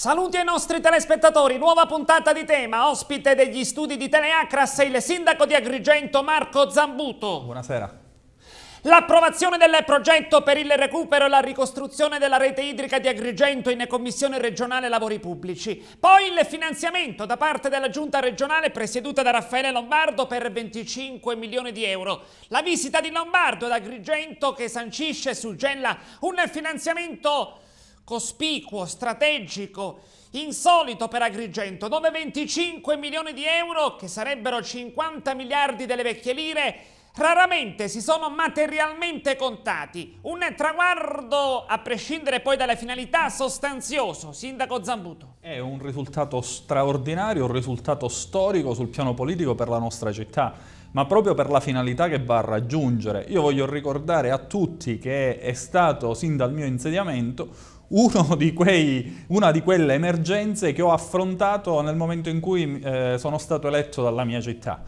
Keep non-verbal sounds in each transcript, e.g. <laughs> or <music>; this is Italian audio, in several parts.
Saluti ai nostri telespettatori, nuova puntata di tema, ospite degli studi di Teleacras e il sindaco di Agrigento Marco Zambuto. Buonasera. L'approvazione del progetto per il recupero e la ricostruzione della rete idrica di Agrigento in Commissione regionale Lavori Pubblici. Poi il finanziamento da parte della Giunta regionale presieduta da Raffaele Lombardo per 25 milioni di euro. La visita di Lombardo ad Agrigento che sancisce su Gella un finanziamento cospicuo, strategico, insolito per Agrigento, dove 25 milioni di euro, che sarebbero 50 miliardi delle vecchie lire, raramente si sono materialmente contati. Un traguardo, a prescindere poi dalle finalità, sostanzioso. Sindaco Zambuto. È un risultato straordinario, un risultato storico sul piano politico per la nostra città ma proprio per la finalità che va a raggiungere. Io voglio ricordare a tutti che è stato, sin dal mio insediamento, di quei, una di quelle emergenze che ho affrontato nel momento in cui eh, sono stato eletto dalla mia città.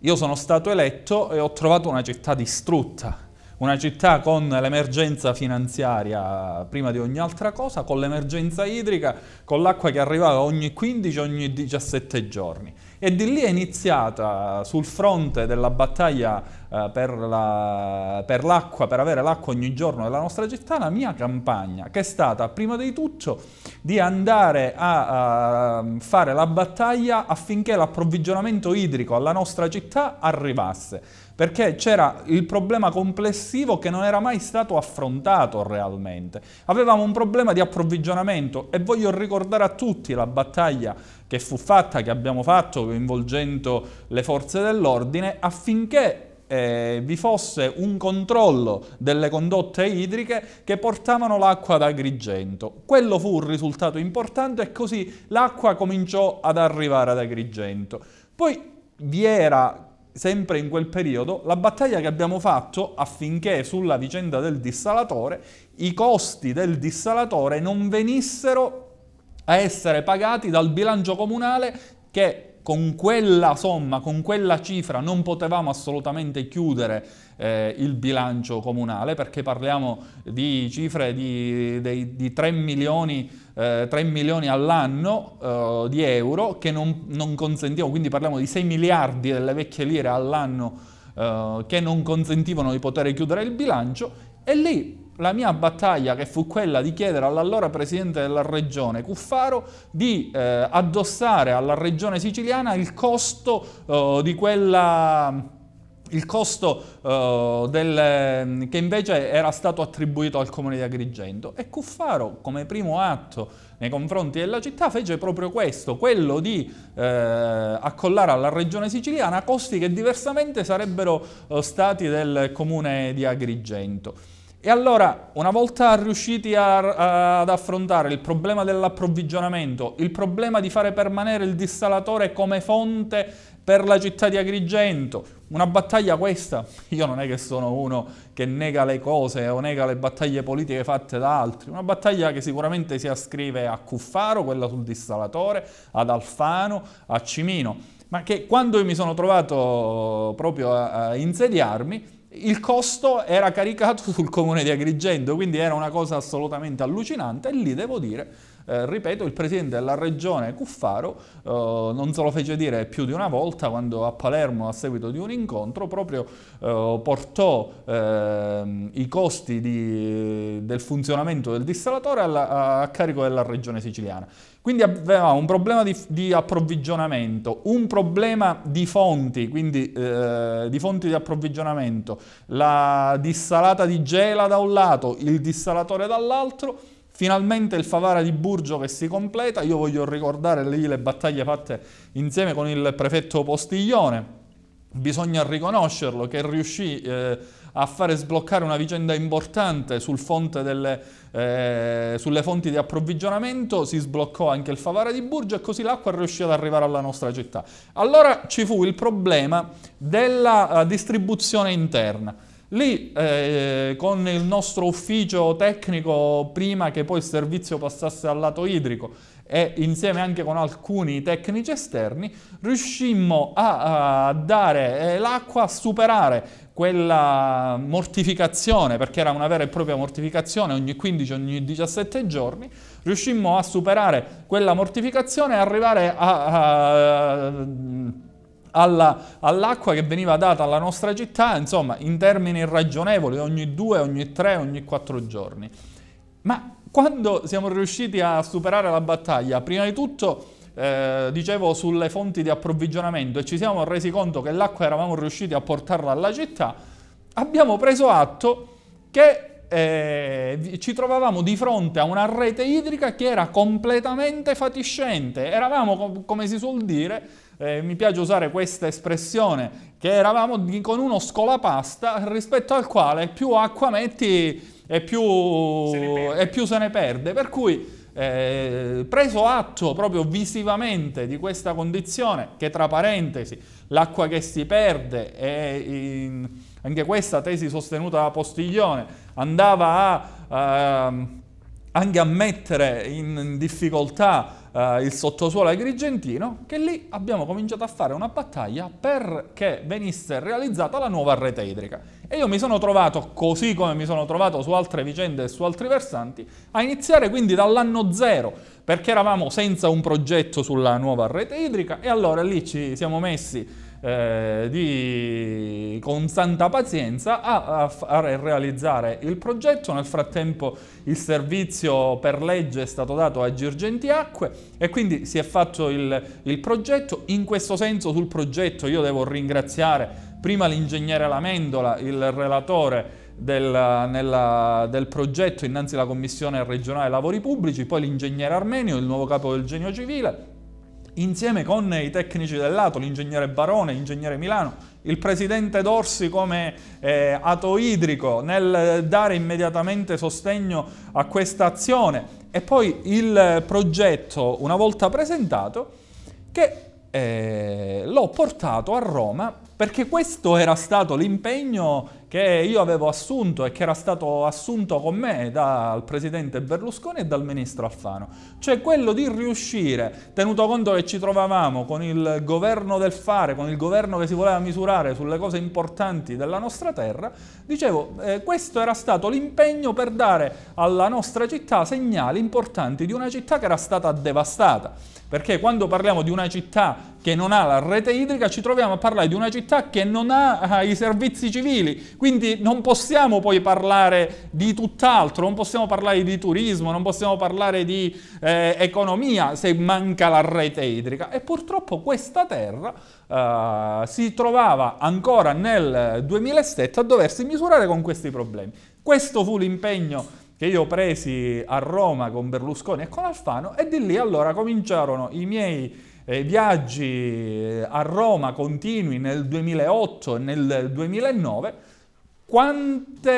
Io sono stato eletto e ho trovato una città distrutta, una città con l'emergenza finanziaria prima di ogni altra cosa, con l'emergenza idrica, con l'acqua che arrivava ogni 15, ogni 17 giorni. E di lì è iniziata sul fronte della battaglia eh, per, la, per l'acqua, per avere l'acqua ogni giorno della nostra città, la mia campagna, che è stata prima di tutto di andare a, a fare la battaglia affinché l'approvvigionamento idrico alla nostra città arrivasse perché c'era il problema complessivo che non era mai stato affrontato realmente. Avevamo un problema di approvvigionamento e voglio ricordare a tutti la battaglia che fu fatta, che abbiamo fatto coinvolgendo le forze dell'ordine affinché eh, vi fosse un controllo delle condotte idriche che portavano l'acqua ad Agrigento. Quello fu un risultato importante e così l'acqua cominciò ad arrivare ad Agrigento. Poi vi era sempre in quel periodo, la battaglia che abbiamo fatto affinché sulla vicenda del dissalatore i costi del dissalatore non venissero a essere pagati dal bilancio comunale che con quella somma, con quella cifra non potevamo assolutamente chiudere eh, il bilancio comunale perché parliamo di cifre di, di, di 3, milioni, eh, milioni, all'anno eh, di euro che non, non consentivano, quindi parliamo di 6 miliardi delle vecchie lire all'anno eh, che non consentivano di poter chiudere il bilancio e lì la mia battaglia, che fu quella di chiedere all'allora presidente della regione Cuffaro di eh, addossare alla regione siciliana il costo eh, di quella il costo uh, del, che invece era stato attribuito al comune di Agrigento e Cuffaro come primo atto nei confronti della città fece proprio questo, quello di eh, accollare alla regione siciliana costi che diversamente sarebbero uh, stati del comune di Agrigento. E allora, una volta riusciti a, a, ad affrontare il problema dell'approvvigionamento, il problema di fare permanere il dissalatore come fonte per la città di Agrigento, una battaglia questa, <laughs> io non è che sono uno che nega le cose o nega le battaglie politiche fatte da altri, una battaglia che sicuramente si ascrive a Cuffaro, quella sul dissalatore, ad Alfano, a Cimino, ma che quando io mi sono trovato proprio a, a insediarmi, il costo era caricato sul comune di Agrigento, quindi era una cosa assolutamente allucinante e lì devo dire eh, ripeto, il presidente della regione Cuffaro eh, non se lo fece dire più di una volta quando a Palermo, a seguito di un incontro, proprio eh, portò ehm, i costi di, del funzionamento del dissalatore alla, a carico della regione siciliana. Quindi avevamo un problema di, di, approvvigionamento, un problema di fonti, quindi eh, di fonti di approvvigionamento, la dissalata di gela da un lato, il dissalatore dall'altro Finalmente il Favara di Burgio che si completa, io voglio ricordare lì le battaglie fatte insieme con il prefetto Postiglione, bisogna riconoscerlo che riuscì eh, a fare sbloccare una vicenda importante sul delle, eh, sulle fonti di approvvigionamento, si sbloccò anche il Favara di Burgio e così l'acqua riuscì ad arrivare alla nostra città. Allora ci fu il problema della uh, distribuzione interna. Lì eh, con il nostro ufficio tecnico, prima che poi il servizio passasse al lato idrico e insieme anche con alcuni tecnici esterni, riuscimmo a, a dare eh, l'acqua, a superare quella mortificazione, perché era una vera e propria mortificazione ogni 15, ogni 17 giorni, riuscimmo a superare quella mortificazione e arrivare a, a, a all'acqua che veniva data alla nostra città, insomma, in termini ragionevoli, ogni due, ogni tre, ogni quattro giorni. Ma quando siamo riusciti a superare la battaglia, prima di tutto, eh, dicevo, sulle fonti di approvvigionamento e ci siamo resi conto che l'acqua eravamo riusciti a portarla alla città, abbiamo preso atto che eh, ci trovavamo di fronte a una rete idrica che era completamente fatiscente, eravamo, com come si suol dire, eh, mi piace usare questa espressione, che eravamo con uno scolapasta rispetto al quale più acqua metti e più se, più se ne perde. Per cui eh, preso atto proprio visivamente di questa condizione, che tra parentesi l'acqua che si perde è... In, anche questa tesi sostenuta da Postiglione, andava a, eh, anche a mettere in difficoltà eh, il sottosuolo agrigentino, che lì abbiamo cominciato a fare una battaglia perché venisse realizzata la nuova rete idrica. E io mi sono trovato, così come mi sono trovato su altre vicende e su altri versanti, a iniziare quindi dall'anno zero, perché eravamo senza un progetto sulla nuova rete idrica e allora lì ci siamo messi eh, di, con santa pazienza a, a, a, realizzare il progetto. Nel frattempo il servizio per legge è stato dato a Girgentiacque e quindi si è fatto il, il progetto. In questo senso sul progetto io devo ringraziare prima l'ingegnere Lamendola, il relatore del, nella, del, progetto innanzi alla Commissione regionale lavori pubblici, poi l'ingegnere Armenio, il nuovo capo del genio civile, insieme con i tecnici del lato, l'ingegnere Barone, l'ingegnere Milano, il presidente Dorsi come eh, ato idrico nel dare immediatamente sostegno a questa azione e poi il progetto una volta presentato che eh, l'ho portato a Roma perché questo era stato l'impegno che io avevo assunto e che era stato assunto con me dal presidente Berlusconi e dal ministro Alfano, cioè quello di riuscire, tenuto conto che ci trovavamo con il governo del fare, con il governo che si voleva misurare sulle cose importanti della nostra terra, dicevo, eh, questo era stato l'impegno per dare alla nostra città segnali importanti di una città che era stata devastata perché quando parliamo di una città che non ha la rete idrica, ci troviamo a parlare di una città che non ha eh, i servizi civili, quindi non possiamo poi parlare di tutt'altro, non possiamo parlare di turismo, non possiamo parlare di eh, economia se manca la rete idrica e purtroppo questa terra eh, si trovava ancora nel 2007 a doversi misurare con questi problemi. Questo fu l'impegno che io presi a Roma con Berlusconi e con Alfano e di lì allora cominciarono i miei eh, viaggi eh, a Roma continui nel 2008 e nel 2009, quanti,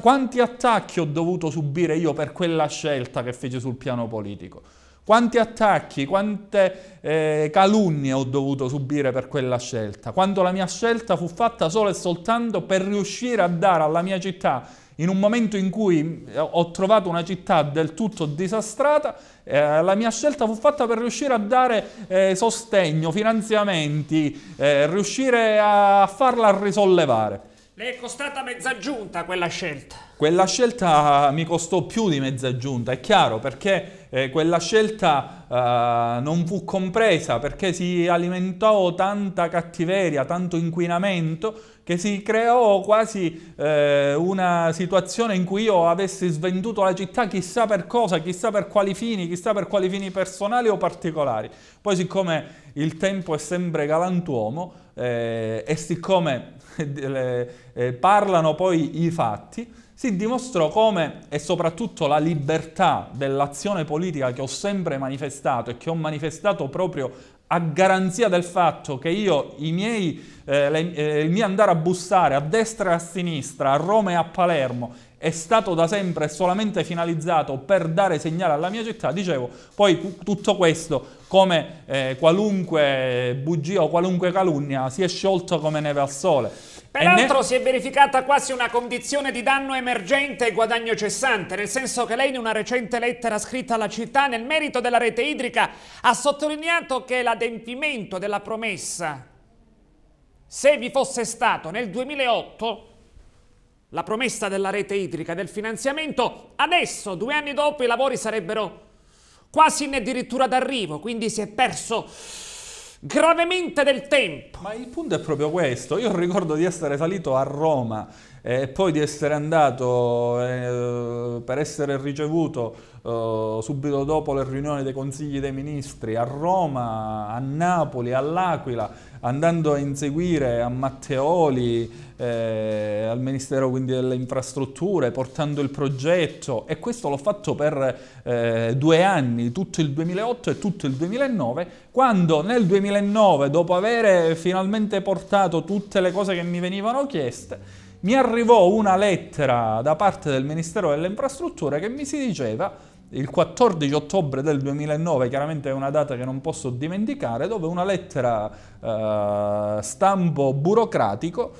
quanti attacchi ho dovuto subire io per quella scelta che fece sul piano politico? Quanti attacchi, quante eh, calunnie ho dovuto subire per quella scelta? Quando la mia scelta fu fatta solo e soltanto per riuscire a dare alla mia città in un momento in cui eh, ho trovato una città del tutto disastrata, eh, la mia scelta fu fatta per riuscire a dare eh, sostegno, finanziamenti, eh, riuscire a farla risollevare. Le è costata mezza giunta quella scelta. Quella scelta eh, mi costò più di mezza giunta, è chiaro, perché eh, quella scelta eh, non fu compresa, perché si alimentò tanta cattiveria, tanto inquinamento, che si creò quasi eh, una situazione in cui io avessi svenduto la città chissà per cosa, chissà per quali fini, chissà per quali fini personali o particolari. Poi siccome il tempo è sempre galantuomo eh, e siccome <laughs> eh, eh, parlano poi i fatti, si dimostrò come, e soprattutto la libertà dell'azione politica che ho sempre manifestato e che ho manifestato proprio a garanzia del fatto che io, miei, eh, le, eh, il mio andare a bussare a destra e a sinistra, a Roma e a Palermo, è stato da sempre solamente finalizzato per dare segnale alla mia città, dicevo, poi tutto questo come eh, qualunque bugia o qualunque calunnia si è sciolto come neve al sole. Peraltro si è verificata quasi una condizione di danno emergente e guadagno cessante, nel senso che lei in una recente lettera scritta alla città nel merito della rete idrica ha sottolineato che l'adempimento della promessa, se vi fosse stato nel 2008, la promessa della rete idrica del finanziamento, adesso, due anni dopo, i lavori sarebbero quasi in addirittura d'arrivo, quindi si è perso gravemente del tempo. Ma il punto è proprio questo. Io ricordo di essere salito a Roma e poi di essere andato eh, per essere ricevuto eh, subito dopo le riunioni dei consigli dei ministri a Roma, a Napoli, all'Aquila, andando a inseguire a Matteoli, eh, al Ministero quindi delle Infrastrutture, portando il progetto e questo l'ho fatto per eh, due anni, tutto il 2008 e tutto il 2009, quando nel 2009, dopo aver finalmente portato tutte le cose che mi venivano chieste, mi arrivò una lettera da parte del Ministero delle Infrastrutture che mi si diceva il 14 ottobre del 2009, chiaramente è una data che non posso dimenticare, dove una lettera eh, stampo burocratico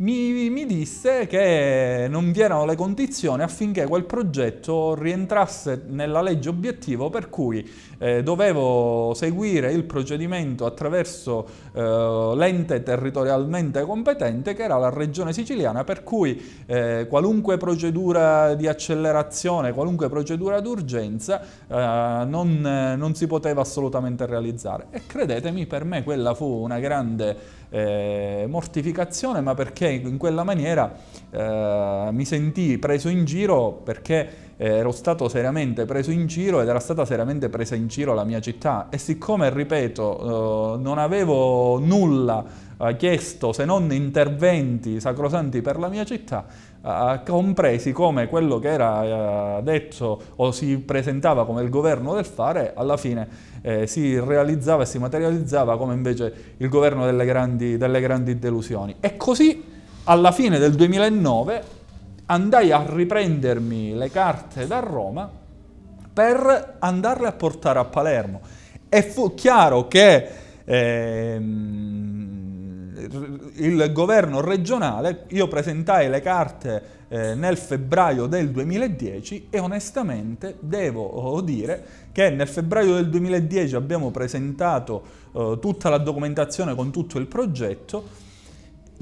mi, mi, disse che non vi erano le condizioni affinché quel progetto rientrasse nella legge obiettivo per cui eh, dovevo seguire il procedimento attraverso eh, l'ente territorialmente competente che era la regione siciliana per cui eh, qualunque procedura di accelerazione, qualunque procedura d'urgenza eh, non, non si poteva assolutamente realizzare e credetemi per me quella fu una grande eh, mortificazione, ma perché in quella maniera eh, mi sentii preso in giro perché eh, ero stato seriamente preso in giro ed era stata seriamente presa in giro la mia città e siccome, ripeto, eh, non avevo nulla eh, chiesto se non interventi sacrosanti per la mia città, compresi come quello che era detto o si presentava come il governo del fare, alla fine si realizzava e si materializzava come invece il governo delle grandi, delle grandi delusioni. E così alla fine del 2009 andai a riprendermi le carte da Roma per andarle a portare a Palermo. E fu chiaro che ehm, il governo regionale, io presentai le carte eh, nel febbraio del 2010 e onestamente devo oh, dire che nel febbraio del 2010 abbiamo presentato eh, tutta la documentazione con tutto il progetto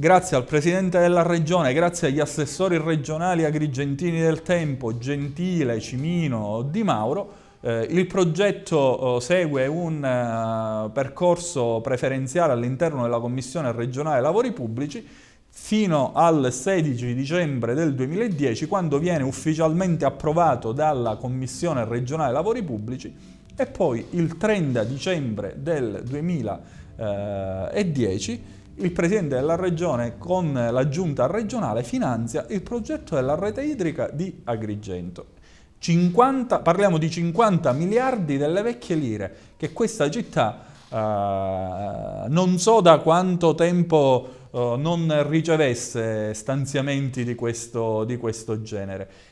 Grazie al Presidente della Regione, grazie agli assessori regionali agrigentini del tempo, Gentile, Cimino, Di Mauro, eh, il progetto oh, segue un eh, percorso preferenziale all'interno della Commissione regionale lavori pubblici fino al 16 dicembre del 2010 quando viene ufficialmente approvato dalla Commissione regionale lavori pubblici e poi il 30 dicembre del 2010 il Presidente della Regione con la Giunta regionale finanzia il progetto della rete idrica di Agrigento. 50, parliamo di 50 miliardi delle vecchie lire che questa città eh, non so da quanto tempo eh, non ricevesse stanziamenti di questo, di questo genere.